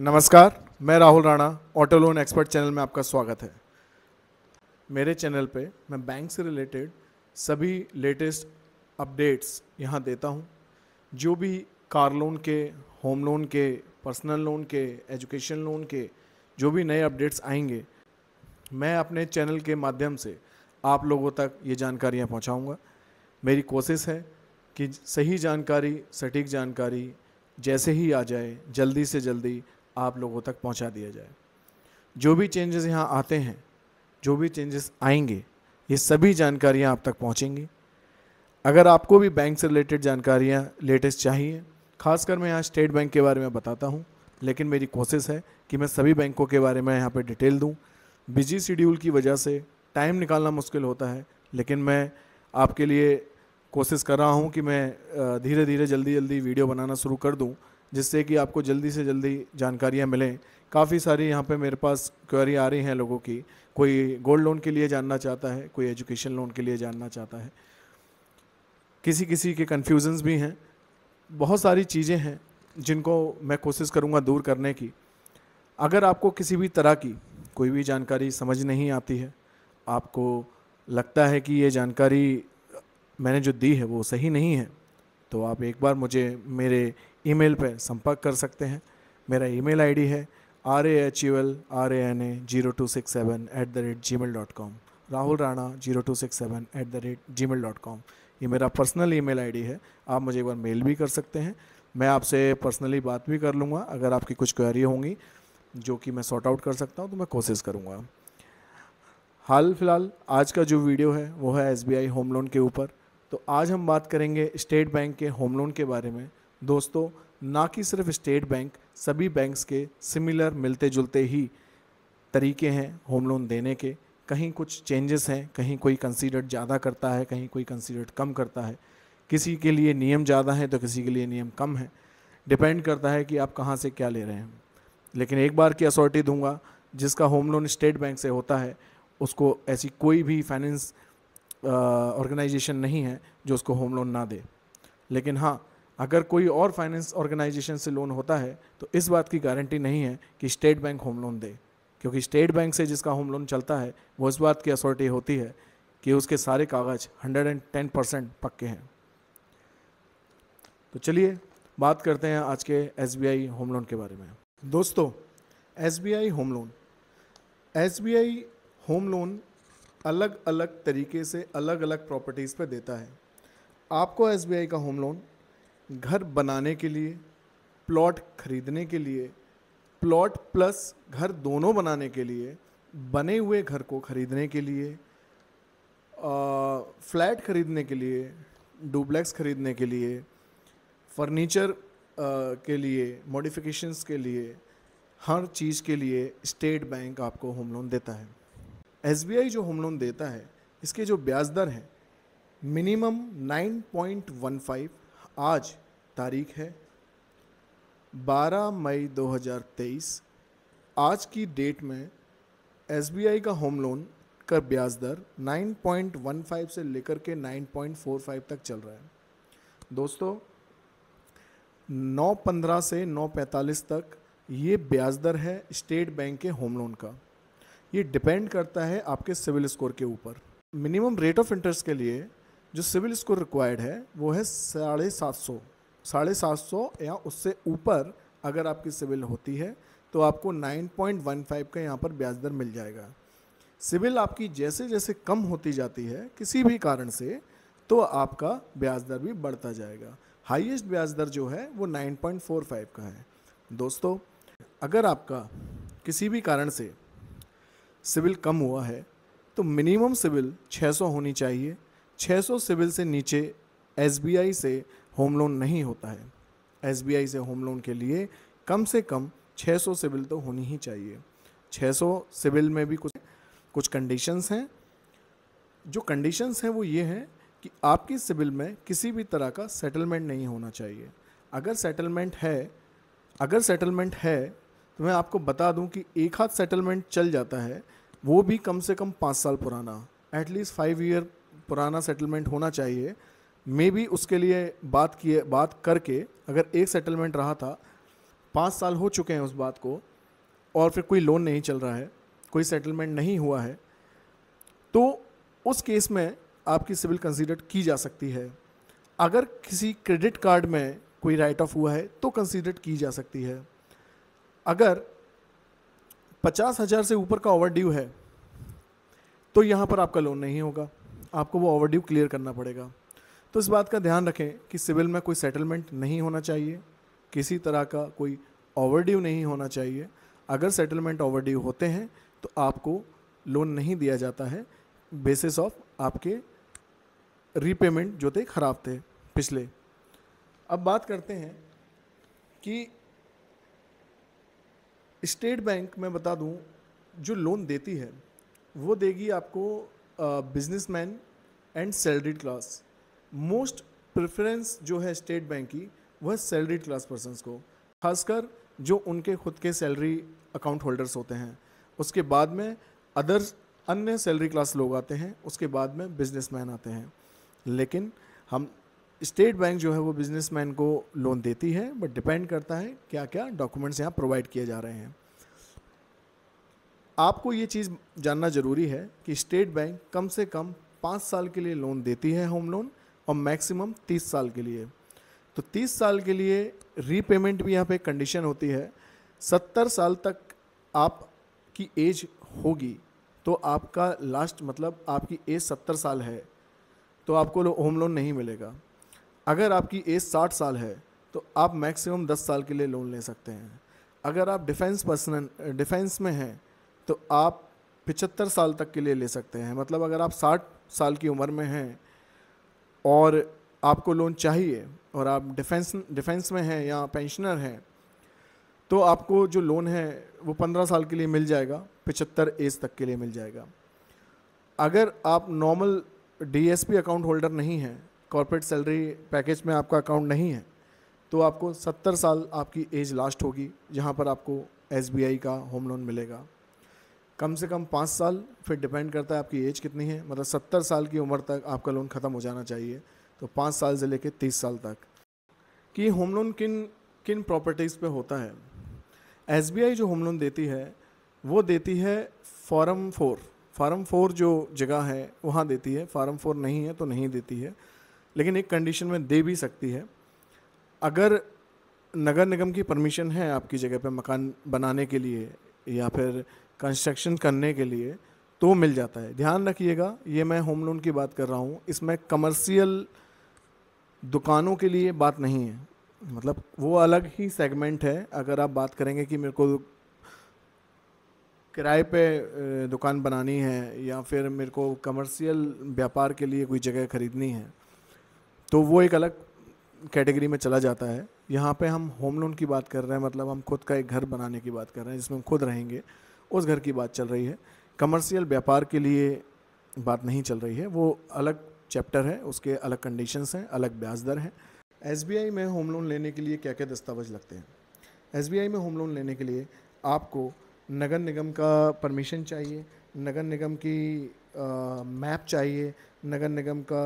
नमस्कार मैं Rahul Rana auto loan expert channel में आपका स्वागत है मेरे चैनल पे मैं बैंक से रिलेटेड सभी लेटेस्ट अपडेट्स यहाँ देता हूँ जो भी कार लोन के होम लोन के पर्सनल लोन के एजुकेशन लोन के जो भी नए अपडेट्स आएंगे मैं अपने चैनल के माध्यम से आप लोगों तक ये जानकारियाँ पहुँचाऊँगा मेरी कोशिश है कि सही जानकारी सटीक जानकारी जैसे ही आ जाए जल्दी से जल्दी आप लोगों तक पहुंचा दिया जाए जो भी चेंजेस यहाँ आते हैं जो भी चेंजेस आएंगे ये सभी जानकारियाँ आप तक पहुँचेंगी अगर आपको भी बैंक से रिलेटेड जानकारियाँ लेटेस्ट चाहिए खासकर मैं यहाँ स्टेट बैंक के बारे में बताता हूँ लेकिन मेरी कोशिश है कि मैं सभी बैंकों के बारे में यहाँ पर डिटेल दूँ बिजी शेड्यूल की वजह से टाइम निकालना मुश्किल होता है लेकिन मैं आपके लिए कोशिश कर रहा हूँ कि मैं धीरे धीरे जल्दी जल्दी वीडियो बनाना शुरू कर दूँ जिससे कि आपको जल्दी से जल्दी जानकारियाँ मिलें काफ़ी सारी यहाँ पे मेरे पास क्वेरी आ रही हैं लोगों की कोई गोल्ड लोन के लिए जानना चाहता है कोई एजुकेशन लोन के लिए जानना चाहता है किसी किसी के कन्फ्यूजन्स भी हैं बहुत सारी चीज़ें हैं जिनको मैं कोशिश करूँगा दूर करने की अगर आपको किसी भी तरह की कोई भी जानकारी समझ नहीं आती है आपको लगता है कि ये जानकारी मैंने जो दी है वो सही नहीं है तो आप एक बार मुझे मेरे ईमेल पर संपर्क कर सकते हैं मेरा ईमेल आईडी है R A H U L R A N A zero two six seven at the rate Gmail dot com Rahul Rana zero two six seven at the rate Gmail dot com ये मेरा personal email ID है आप मुझे एक बार mail भी कर सकते हैं मैं आपसे पर्सनली बात भी कर लूँगा अगर आपकी कुछ क्वेरी होंगी जो कि मैं सॉर्ट आउट कर सकता हूँ तो मैं कोशिश करूँगा हाल फिलहाल आज का जो वीडियो है वो है एस होम लोन के ऊपर तो आज हम बात करेंगे स्टेट बैंक के होम लोन के बारे में दोस्तों ना कि सिर्फ स्टेट बैंक सभी बैंक्स के सिमिलर मिलते जुलते ही तरीके हैं होम लोन देने के कहीं कुछ चेंजेस हैं कहीं कोई कंसीडर्ड ज़्यादा करता है कहीं कोई कंसीडर्ड कम करता है किसी के लिए नियम ज़्यादा है तो किसी के लिए नियम कम है डिपेंड करता है कि आप कहाँ से क्या ले रहे हैं लेकिन एक बार की असॉरिटी दूंगा जिसका होम लोन स्टेट बैंक से होता है उसको ऐसी कोई भी फाइनेंस ऑर्गेनाइजेशन नहीं है जो उसको होम लोन ना दे लेकिन हाँ अगर कोई और फाइनेंस ऑर्गेनाइजेशन से लोन होता है तो इस बात की गारंटी नहीं है कि स्टेट बैंक होम लोन दे क्योंकि स्टेट बैंक से जिसका होम लोन चलता है वो इस बात की असोरिटी होती है कि उसके सारे कागज़ 110 परसेंट पक्के हैं तो चलिए बात करते हैं आज के एस होम लोन के बारे में दोस्तों S home loan S home loan अलग अलग तरीके से अलग अलग प्रॉपर्टीज़ पे देता है आपको एस का होम लोन घर बनाने के लिए प्लॉट खरीदने के लिए प्लॉट प्लस घर दोनों बनाने के लिए बने हुए घर को खरीदने के लिए फ्लैट खरीदने के लिए डुप्लेक्स खरीदने के लिए फर्नीचर के लिए मॉडिफिकेशंस के लिए हर चीज़ के लिए स्टेट बैंक आपको होम लोन देता है एस जो होम लोन देता है इसके जो ब्याज दर हैं मिनिमम 9.15 आज तारीख है 12 मई 2023 आज की डेट में एस का होम लोन का ब्याज दर 9.15 से लेकर के 9.45 तक चल रहा है दोस्तों 9.15 से 9.45 तक ये ब्याज दर है स्टेट बैंक के होम लोन का ये डिपेंड करता है आपके सिविल स्कोर के ऊपर मिनिमम रेट ऑफ इंटरेस्ट के लिए जो सिविल स्कोर रिक्वायर्ड है वो है साढ़े सात सौ साढ़े सात सौ या उससे ऊपर अगर आपकी सिविल होती है तो आपको 9.15 का यहाँ पर ब्याज दर मिल जाएगा सिविल आपकी जैसे जैसे कम होती जाती है किसी भी कारण से तो आपका ब्याज दर भी बढ़ता जाएगा हाईएस्ट ब्याज दर जो है वो 9.45 का है दोस्तों अगर आपका किसी भी कारण से सिविल कम हुआ है तो मिनिमम सिविल 600 होनी चाहिए 600 सिविल से नीचे एस से होम लोन नहीं होता है एस से होम लोन के लिए कम से कम 600 सिविल तो होनी ही चाहिए 600 सिविल में भी कुछ कुछ कंडीशंस हैं जो कंडीशंस हैं वो ये हैं कि आपकी सिविल में किसी भी तरह का सेटलमेंट नहीं होना चाहिए अगर सेटलमेंट है अगर सेटलमेंट है तो मैं आपको बता दूं कि एक हाथ सेटलमेंट चल जाता है वो भी कम से कम पाँच साल पुराना एटलीस्ट फाइव ईयर पुराना सेटलमेंट होना चाहिए मे भी उसके लिए बात किए बात करके अगर एक सेटलमेंट रहा था पाँच साल हो चुके हैं उस बात को और फिर कोई लोन नहीं चल रहा है कोई सेटलमेंट नहीं हुआ है तो उस केस में आपकी सिविल कंसीडर की जा सकती है अगर किसी क्रेडिट कार्ड में कोई राइट ऑफ हुआ है तो कंसीडर की जा सकती है अगर पचास हज़ार से ऊपर का ओवरड्यू है तो यहाँ पर आपका लोन नहीं होगा आपको वो ओवरड्यू क्लियर करना पड़ेगा तो इस बात का ध्यान रखें कि सिविल में कोई सेटलमेंट नहीं होना चाहिए किसी तरह का कोई ओवरड्यू नहीं होना चाहिए अगर सेटलमेंट ओवरड्यू होते हैं तो आपको लोन नहीं दिया जाता है बेसिस ऑफ आपके रीपेमेंट जो थे ख़राब थे पिछले अब बात करते हैं कि स्टेट बैंक मैं बता दूं जो लोन देती है वो देगी आपको businessman and salaried class most preference जो है स्टेट बैंक की वह सैलरीड क्लास पर्सनस को खासकर जो उनके खुद के सैलरी अकाउंट होल्डर्स होते हैं उसके बाद में अदर्स अन्य सैलरी क्लास लोग आते हैं उसके बाद में बिजनेसमैन आते हैं लेकिन हम स्टेट बैंक जो है वो बिजनेसमैन को लोन देती है बट डिपेंड करता है क्या क्या डॉक्यूमेंट्स यहाँ प्रोवाइड किए जा रहे हैं आपको ये चीज़ जानना ज़रूरी है कि स्टेट बैंक कम से कम पाँच साल के लिए लोन देती है होम लोन और मैक्सिमम तीस साल के लिए तो तीस साल के लिए रीपेमेंट भी यहाँ पे कंडीशन होती है सत्तर साल तक आप की एज होगी तो आपका लास्ट मतलब आपकी एज सत्तर साल है तो आपको होम लोन नहीं मिलेगा अगर आपकी एज साठ साल है तो आप मैक्सिमम दस साल के लिए लोन ले सकते हैं अगर आप डिफेंस पर्सन डिफेंस में हैं तो आप पिचहत्तर साल तक के लिए ले सकते हैं मतलब अगर आप साठ साल की उम्र में हैं और आपको लोन चाहिए और आप डिफेंस डिफेंस में हैं या पेंशनर हैं तो आपको जो लोन है वो पंद्रह साल के लिए मिल जाएगा पिचहत्तर एज तक के लिए मिल जाएगा अगर आप नॉर्मल डीएसपी अकाउंट होल्डर नहीं हैं कॉरपोरेट सैलरी पैकेज में आपका अकाउंट नहीं है तो आपको 70 साल आपकी एज लास्ट होगी जहाँ पर आपको एस का होम लोन मिलेगा कम से कम पाँच साल फिर डिपेंड करता है आपकी एज कितनी है मतलब सत्तर साल की उम्र तक आपका लोन ख़त्म हो जाना चाहिए तो पाँच साल से लेकर तीस साल तक कि होम लोन किन किन प्रॉपर्टीज़ पे होता है एस जो होम लोन देती है वो देती है फॉरम फोर फार्म फोर जो जगह है वहाँ देती है फार्म फोर नहीं है तो नहीं देती है लेकिन एक कंडीशन में दे भी सकती है अगर नगर निगम की परमिशन है आपकी जगह पर मकान बनाने के लिए या फिर कंस्ट्रक्शन करने के लिए तो मिल जाता है ध्यान रखिएगा ये मैं होम लोन की बात कर रहा हूँ इसमें कमर्शियल दुकानों के लिए बात नहीं है मतलब वो अलग ही सेगमेंट है अगर आप बात करेंगे कि मेरे को किराए पे दुकान बनानी है या फिर मेरे को कमर्शियल व्यापार के लिए कोई जगह ख़रीदनी है तो वो एक अलग कैटेगरी में चला जाता है यहाँ पे हम होम लोन की बात कर रहे हैं मतलब हम खुद का एक घर बनाने की बात कर रहे हैं जिसमें हम खुद रहेंगे उस घर की बात चल रही है कमर्शियल व्यापार के लिए बात नहीं चल रही है वो अलग चैप्टर है उसके अलग कंडीशंस हैं अलग ब्याज दर हैं एस में होम लोन लेने के लिए क्या क्या दस्तावेज लगते हैं एस में होम लोन लेने के लिए आपको नगर निगम का परमिशन चाहिए नगर निगम की मैप चाहिए नगर निगम का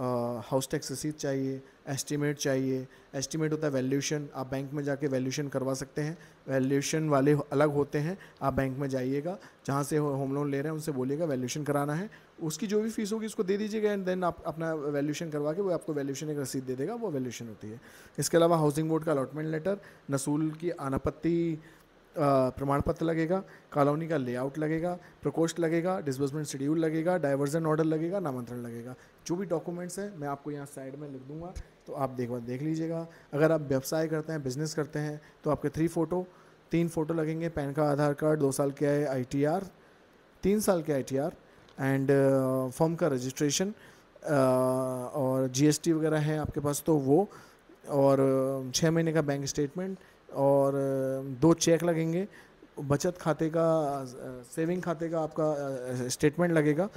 हाउस टैक्स रसीद चाहिए एस्टीमेट चाहिए एस्टीमेट होता है वैल्यूशन आप बैंक में जाके वैल्यूशन करवा सकते हैं वैल्यूशन वाले अलग होते हैं आप बैंक में जाइएगा जहाँ से होम लोन ले रहे हैं उनसे बोलिएगा वैल्यूशन कराना है उसकी जो भी फीस होगी उसको दे दीजिएगा एंड देन आप अपना वैल्यूशन करवा के वो आपको वैल्यूशन एक रसीद दे देगा वो वैल्यूशन होती है इसके अलावा हाउसिंग बोर्ड का अलॉटमेंट लेटर नसूल की अनापत्ति प्रमाण पत्र लगेगा कॉलोनी का लेआउट लगेगा प्रकोष्ठ लगेगा डिस्बर्समेंट शेड्यूल लगेगा डाइवर्जन ऑर्डर लगेगा नामांतरण लगेगा जो भी डॉक्यूमेंट्स हैं मैं आपको यहाँ साइड में लिख दूँगा तो आप देख बार देख लीजिएगा अगर आप व्यवसाय करते हैं बिजनेस करते हैं तो आपके थ्री फ़ोटो तीन फ़ोटो लगेंगे पैन का आधार कार्ड दो साल के आई टी आर तीन साल के I T R and form का रजिस्ट्रेशन और टी वगैरह है आपके पास तो वो और छः महीने का बैंक स्टेटमेंट और दो चेक लगेंगे बचत खाते का सेविंग खाते का आपका स्टेटमेंट लगेगा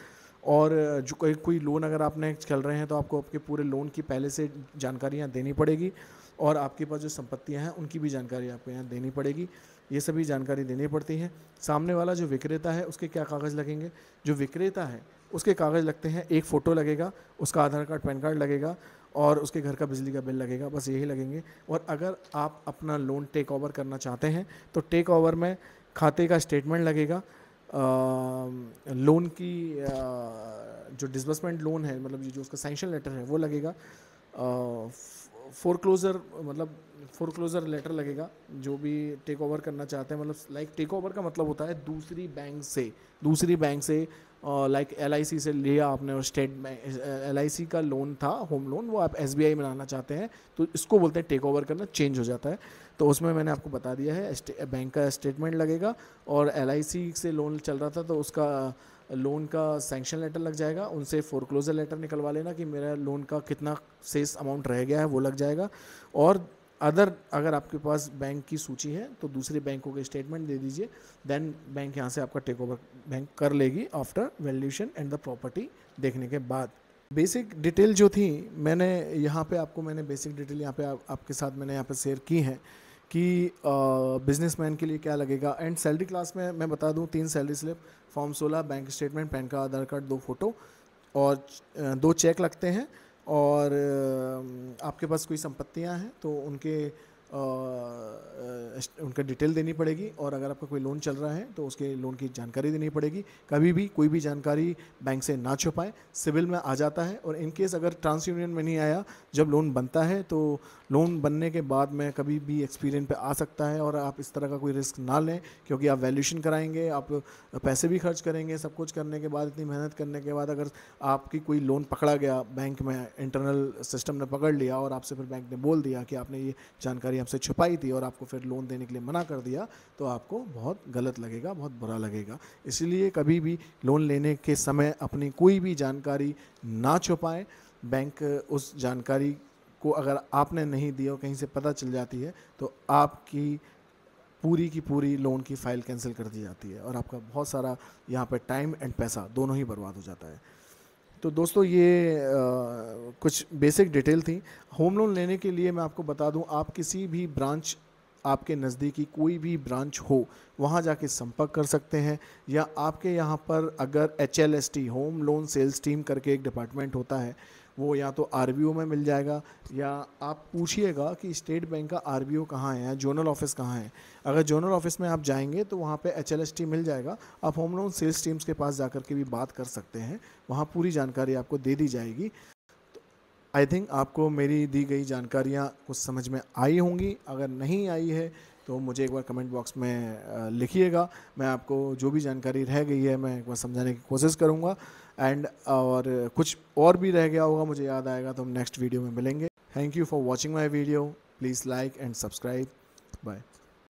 और जो कोई कोई लोन अगर आपने चल रहे हैं तो आपको आपके पूरे लोन की पहले से जानकारियाँ देनी पड़ेगी और आपके पास जो संपत्तियाँ हैं उनकी भी जानकारी आपको यहाँ देनी पड़ेगी ये सभी जानकारी देनी पड़ती है सामने वाला जो विक्रेता है उसके क्या कागज़ लगेंगे जो विक्रेता है उसके कागज़ लगते हैं एक फ़ोटो लगेगा उसका आधार कार्ड पैन कार्ड लगेगा और उसके घर का बिजली का बिल लगेगा बस यही लगेंगे और अगर आप अपना लोन टेक ओवर करना चाहते हैं तो टेक ओवर में खाते का स्टेटमेंट लगेगा लोन की आ, जो डिसबर्समेंट लोन है मतलब ये जो उसका सेंशन लेटर है वो लगेगा फोरक्लोज़र मतलब फोरक्लोज़र लेटर लगेगा जो भी टेक ओवर करना चाहते हैं मतलब लाइक टेक ओवर का मतलब होता है दूसरी बैंक से दूसरी बैंक से लाइक एल से लिया आपने और स्टेट बैंक एल का लोन था होम लोन वो आप एस में लाना चाहते हैं तो इसको बोलते हैं टेक ओवर करना चेंज हो जाता है तो उसमें मैंने आपको बता दिया है बैंक का स्टेटमेंट लगेगा और एल से लोन चल रहा था तो उसका लोन का सेंक्शन लेटर लग जाएगा उनसे फोरक्लोजर लेटर निकलवा लेना कि मेरा लोन का कितना सेस अमाउंट रह गया है वो लग जाएगा और अदर अगर आपके पास बैंक की सूची है तो दूसरे बैंकों के स्टेटमेंट दे दीजिए देन बैंक यहाँ से आपका टेक ओवर बैंक कर लेगी after valuation and the property देखने के बाद बेसिक डिटेल जो थी मैंने यहाँ पे आपको मैंने बेसिक डिटेल यहाँ पे आप, आपके साथ मैंने यहाँ पे शेयर की हैं कि बिजनेस मैन के लिए क्या लगेगा एंड सैलरी क्लास में मैं बता दूँ तीन सैलरी स्लिप फॉर्म सोलह bank statement PAN card Aadhaar card दो फोटो और दो चेक लगते हैं और आपके पास कोई संपत्तियां हैं तो उनके उनका डिटेल देनी पड़ेगी और अगर आपका कोई लोन चल रहा है तो उसके लोन की जानकारी देनी पड़ेगी कभी भी कोई भी जानकारी बैंक से ना छुपाए सिविल में आ जाता है और इनकेस अगर ट्रांस यूनियन में नहीं आया जब लोन बनता है तो लोन बनने के बाद में कभी भी एक्सपीरियंस पे आ सकता है और आप इस तरह का कोई रिस्क ना लें क्योंकि आप वैल्यूशन कराएंगे आप पैसे भी खर्च करेंगे सब कुछ करने के बाद इतनी मेहनत करने के बाद अगर आपकी कोई लोन पकड़ा गया बैंक में इंटरनल सिस्टम ने पकड़ लिया और आपसे फिर बैंक ने बोल दिया कि आपने ये जानकारी हमसे छुपाई थी और आपको फिर लोन देने के लिए मना कर दिया तो आपको बहुत गलत लगेगा बहुत बुरा लगेगा इसलिए कभी भी लोन लेने के समय अपनी कोई भी जानकारी ना छुपाएं बैंक उस जानकारी को अगर आपने नहीं दिया और कहीं से पता चल जाती है तो आपकी पूरी की पूरी लोन की फ़ाइल कैंसिल कर दी जाती है और आपका बहुत सारा यहाँ पर टाइम एंड पैसा दोनों ही बर्बाद हो जाता है तो दोस्तों ये आ, कुछ बेसिक डिटेल थी होम लोन लेने के लिए मैं आपको बता दूं आप किसी भी ब्रांच आपके नज़दीकी कोई भी ब्रांच हो वहाँ जाके संपर्क कर सकते हैं या आपके यहाँ पर अगर H L S T home loan sales team करके एक डिपार्टमेंट होता है वो या तो आर में मिल जाएगा या आप पूछिएगा कि स्टेट बैंक का आर बी ओ कहाँ है जोनल ऑफिस कहाँ है अगर जोनल ऑफिस में आप जाएंगे तो वहाँ पे एच मिल जाएगा आप होम लोन सेल्स टीम्स के पास जाकर के भी बात कर सकते हैं वहाँ पूरी जानकारी आपको दे दी जाएगी आई थिंक आपको मेरी दी गई जानकारियाँ कुछ समझ में आई होंगी अगर नहीं आई है तो मुझे एक बार कमेंट बॉक्स में लिखिएगा मैं आपको जो भी जानकारी रह गई है मैं एक बार समझाने की कोशिश करूँगा एंड uh, और कुछ और भी रह गया होगा मुझे याद आएगा तो हम नेक्स्ट वीडियो में मिलेंगे thank you for watching my video please like and subscribe bye